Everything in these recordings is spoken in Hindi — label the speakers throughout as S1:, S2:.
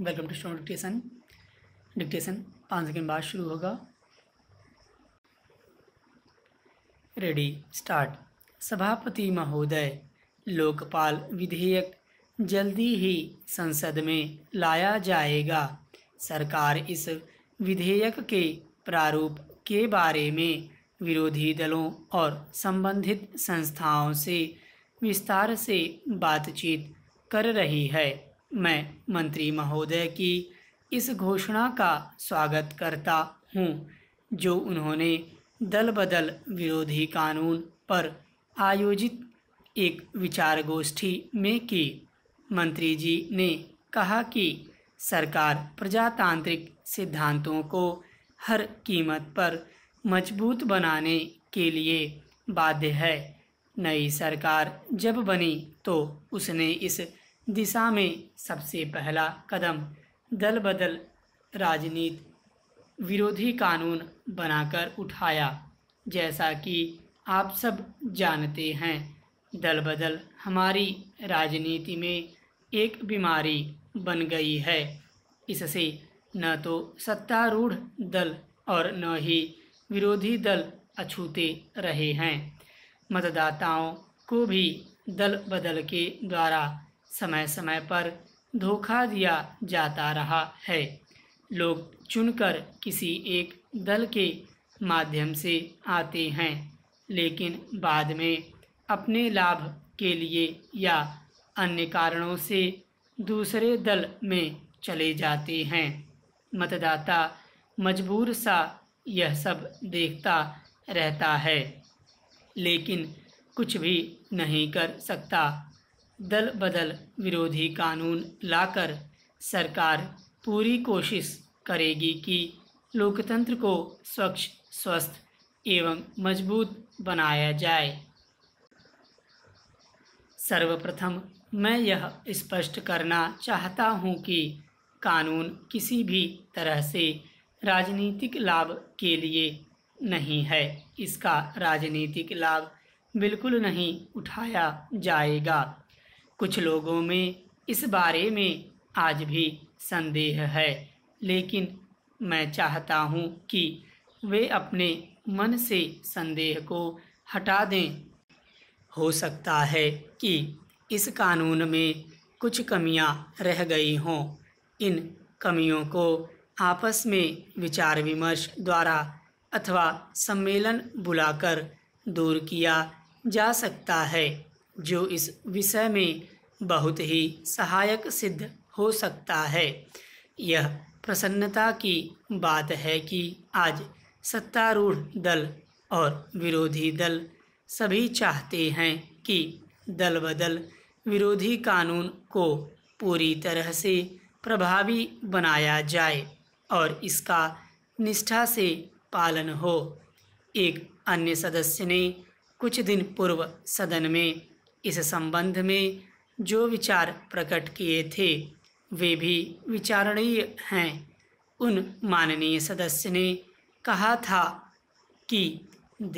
S1: welcome to short dictation dictation पाँच सेकेंड बाद शुरू होगा रेडी स्टार्ट सभापति महोदय लोकपाल विधेयक जल्दी ही संसद में लाया जाएगा सरकार इस विधेयक के प्रारूप के बारे में विरोधी दलों और संबंधित संस्थाओं से विस्तार से बातचीत कर रही है मैं मंत्री महोदय की इस घोषणा का स्वागत करता हूँ जो उन्होंने दल बदल विरोधी कानून पर आयोजित एक विचार गोष्ठी में की मंत्री जी ने कहा कि सरकार प्रजातांत्रिक सिद्धांतों को हर कीमत पर मजबूत बनाने के लिए बाध्य है नई सरकार जब बनी तो उसने इस दिशा में सबसे पहला कदम दल बदल राजनीति विरोधी कानून बनाकर उठाया जैसा कि आप सब जानते हैं दल बदल हमारी राजनीति में एक बीमारी बन गई है इससे न तो सत्तारूढ़ दल और न ही विरोधी दल अछूते रहे हैं मतदाताओं को भी दल बदल के द्वारा समय समय पर धोखा दिया जाता रहा है लोग चुनकर किसी एक दल के माध्यम से आते हैं लेकिन बाद में अपने लाभ के लिए या अन्य कारणों से दूसरे दल में चले जाते हैं मतदाता मजबूर सा यह सब देखता रहता है लेकिन कुछ भी नहीं कर सकता दल बदल विरोधी कानून लाकर सरकार पूरी कोशिश करेगी कि लोकतंत्र को स्वच्छ स्वस्थ एवं मजबूत बनाया जाए सर्वप्रथम मैं यह स्पष्ट करना चाहता हूँ कि कानून किसी भी तरह से राजनीतिक लाभ के लिए नहीं है इसका राजनीतिक लाभ बिल्कुल नहीं उठाया जाएगा कुछ लोगों में इस बारे में आज भी संदेह है लेकिन मैं चाहता हूँ कि वे अपने मन से संदेह को हटा दें हो सकता है कि इस कानून में कुछ कमियाँ रह गई हों इन कमियों को आपस में विचार विमर्श द्वारा अथवा सम्मेलन बुलाकर दूर किया जा सकता है जो इस विषय में बहुत ही सहायक सिद्ध हो सकता है यह प्रसन्नता की बात है कि आज सत्तारूढ़ दल और विरोधी दल सभी चाहते हैं कि दल बदल विरोधी कानून को पूरी तरह से प्रभावी बनाया जाए और इसका निष्ठा से पालन हो एक अन्य सदस्य ने कुछ दिन पूर्व सदन में इस संबंध में जो विचार प्रकट किए थे वे भी विचारणीय हैं उन माननीय सदस्य ने कहा था कि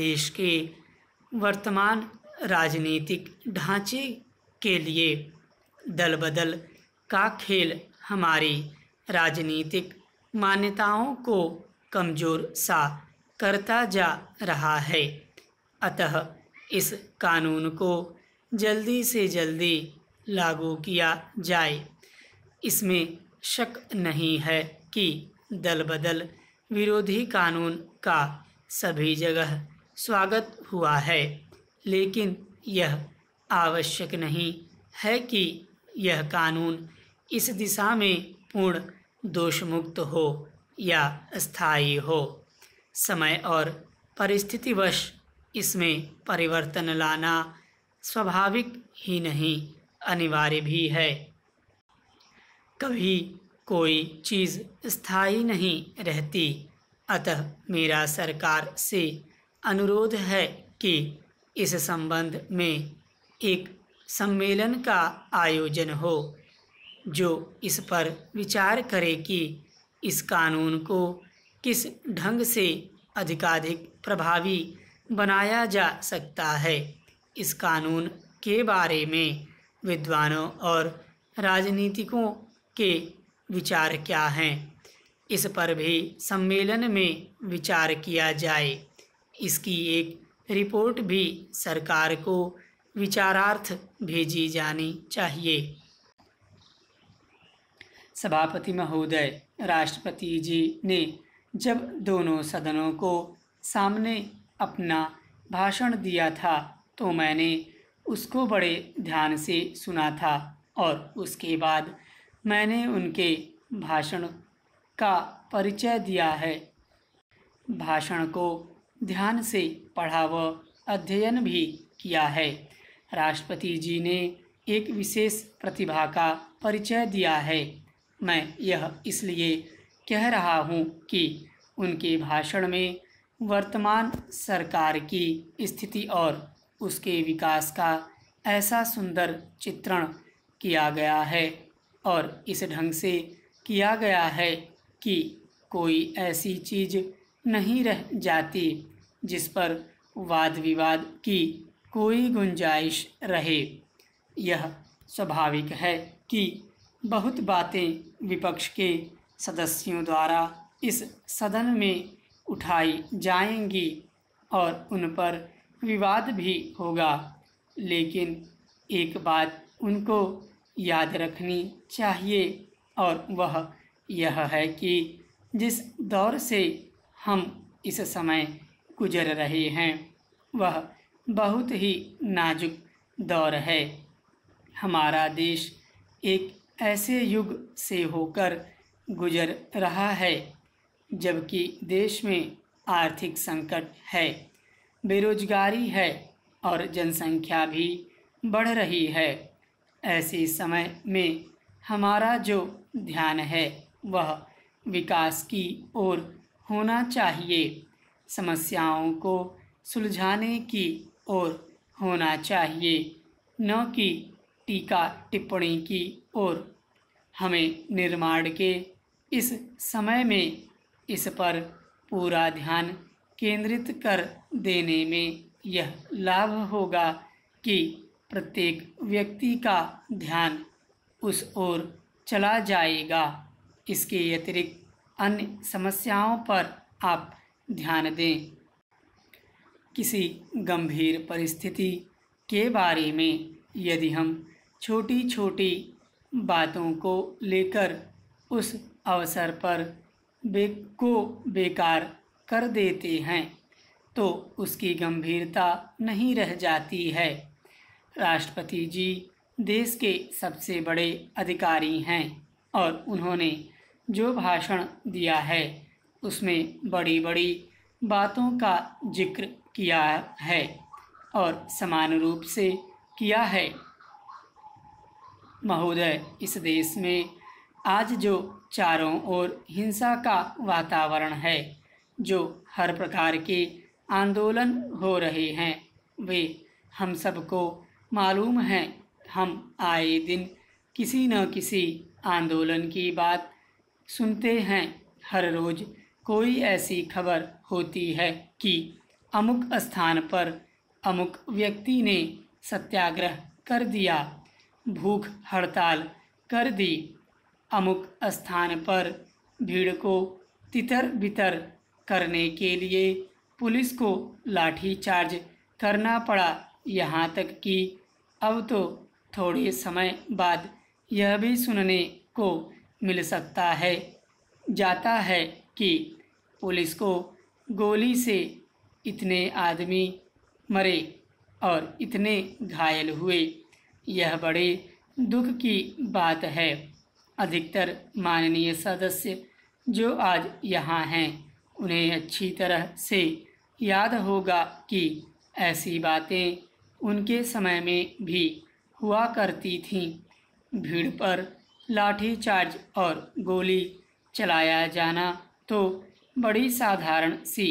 S1: देश के वर्तमान राजनीतिक ढांचे के लिए दल बदल का खेल हमारी राजनीतिक मान्यताओं को कमज़ोर सा करता जा रहा है अतः इस कानून को जल्दी से जल्दी लागू किया जाए इसमें शक नहीं है कि दल बदल विरोधी कानून का सभी जगह स्वागत हुआ है लेकिन यह आवश्यक नहीं है कि यह कानून इस दिशा में पूर्ण दोषमुक्त हो या स्थायी हो समय और परिस्थितिवश इसमें परिवर्तन लाना स्वाभाविक ही नहीं अनिवार्य भी है कभी कोई चीज़ स्थायी नहीं रहती अतः मेरा सरकार से अनुरोध है कि इस संबंध में एक सम्मेलन का आयोजन हो जो इस पर विचार करे कि इस कानून को किस ढंग से अधिकाधिक प्रभावी बनाया जा सकता है इस कानून के बारे में विद्वानों और राजनीतिकों के विचार क्या हैं इस पर भी सम्मेलन में विचार किया जाए इसकी एक रिपोर्ट भी सरकार को विचारार्थ भेजी जानी चाहिए सभापति महोदय राष्ट्रपति जी ने जब दोनों सदनों को सामने अपना भाषण दिया था तो मैंने उसको बड़े ध्यान से सुना था और उसके बाद मैंने उनके भाषण का परिचय दिया है भाषण को ध्यान से पढ़ा व अध्ययन भी किया है राष्ट्रपति जी ने एक विशेष प्रतिभा का परिचय दिया है मैं यह इसलिए कह रहा हूँ कि उनके भाषण में वर्तमान सरकार की स्थिति और उसके विकास का ऐसा सुंदर चित्रण किया गया है और इस ढंग से किया गया है कि कोई ऐसी चीज़ नहीं रह जाती जिस पर वाद विवाद की कोई गुंजाइश रहे यह स्वाभाविक है कि बहुत बातें विपक्ष के सदस्यों द्वारा इस सदन में उठाई जाएंगी और उन पर विवाद भी होगा लेकिन एक बात उनको याद रखनी चाहिए और वह यह है कि जिस दौर से हम इस समय गुजर रहे हैं वह बहुत ही नाजुक दौर है हमारा देश एक ऐसे युग से होकर गुजर रहा है जबकि देश में आर्थिक संकट है बेरोजगारी है और जनसंख्या भी बढ़ रही है ऐसे समय में हमारा जो ध्यान है वह विकास की ओर होना चाहिए समस्याओं को सुलझाने की ओर होना चाहिए न कि टीका टिप्पणी की ओर हमें निर्माण के इस समय में इस पर पूरा ध्यान केंद्रित कर देने में यह लाभ होगा कि प्रत्येक व्यक्ति का ध्यान उस ओर चला जाएगा इसके अतिरिक्त अन्य समस्याओं पर आप ध्यान दें किसी गंभीर परिस्थिति के बारे में यदि हम छोटी छोटी बातों को लेकर उस अवसर पर बे को बेकार कर देते हैं तो उसकी गंभीरता नहीं रह जाती है राष्ट्रपति जी देश के सबसे बड़े अधिकारी हैं और उन्होंने जो भाषण दिया है उसमें बड़ी बड़ी बातों का जिक्र किया है और समान रूप से किया है महोदय इस देश में आज जो चारों ओर हिंसा का वातावरण है जो हर प्रकार के आंदोलन हो रहे हैं वे हम सबको मालूम है हम आए दिन किसी न किसी आंदोलन की बात सुनते हैं हर रोज़ कोई ऐसी खबर होती है कि अमुक स्थान पर अमुक व्यक्ति ने सत्याग्रह कर दिया भूख हड़ताल कर दी अमुक स्थान पर भीड़ को तितर बितर करने के लिए पुलिस को लाठीचार्ज करना पड़ा यहाँ तक कि अब तो थोड़े समय बाद यह भी सुनने को मिल सकता है जाता है कि पुलिस को गोली से इतने आदमी मरे और इतने घायल हुए यह बड़े दुख की बात है अधिकतर माननीय सदस्य जो आज यहाँ हैं उन्हें अच्छी तरह से याद होगा कि ऐसी बातें उनके समय में भी हुआ करती थीं भीड़ पर लाठीचार्ज और गोली चलाया जाना तो बड़ी साधारण सी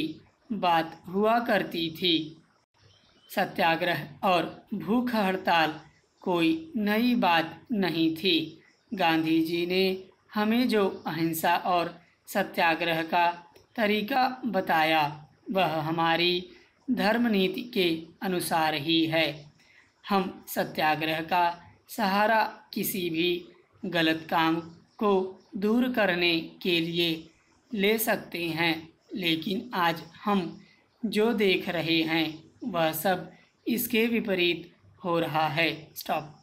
S1: बात हुआ करती थी सत्याग्रह और भूख हड़ताल कोई नई बात नहीं थी गांधी जी ने हमें जो अहिंसा और सत्याग्रह का तरीका बताया वह हमारी धर्म नीति के अनुसार ही है हम सत्याग्रह का सहारा किसी भी गलत काम को दूर करने के लिए ले सकते हैं लेकिन आज हम जो देख रहे हैं वह सब इसके विपरीत हो रहा है स्टॉप